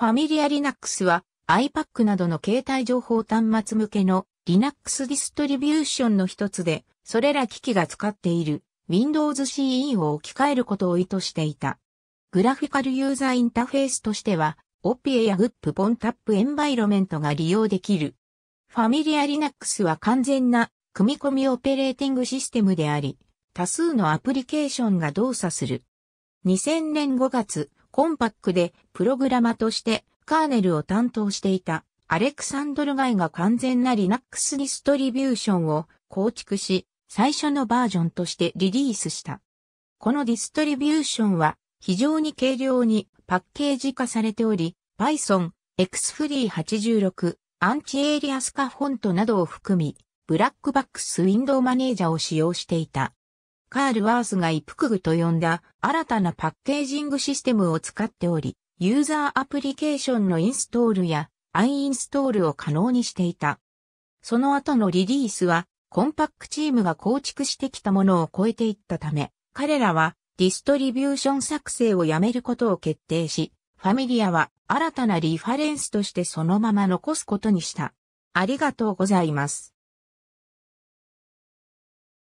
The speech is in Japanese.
ファミリアリナックスは iPac などの携帯情報端末向けの Linux ディストリビューションの一つで、それら機器が使っている Windows CE を置き換えることを意図していた。グラフィカルユーザーインターフェースとしては、オピエやグップポンタップエンバイロメントが利用できる。ファミリアリナックスは完全な組み込みオペレーティングシステムであり、多数のアプリケーションが動作する。2000年5月、コンパックでプログラマとしてカーネルを担当していたアレクサンドル・ガイが完全な Linux ディストリビューションを構築し、最初のバージョンとしてリリースした。このディストリビューションは非常に軽量にパッケージ化されており、Python、XFree86、アンチエイリアス化フォントなどを含み、ブラックバックスウィンドウマネージャを使用していた。カール・ワースがイプクグと呼んだ新たなパッケージングシステムを使っており、ユーザーアプリケーションのインストールやアイインストールを可能にしていた。その後のリリースは、コンパックチームが構築してきたものを超えていったため、彼らはディストリビューション作成をやめることを決定し、ファミリアは新たなリファレンスとしてそのまま残すことにした。ありがとうございます。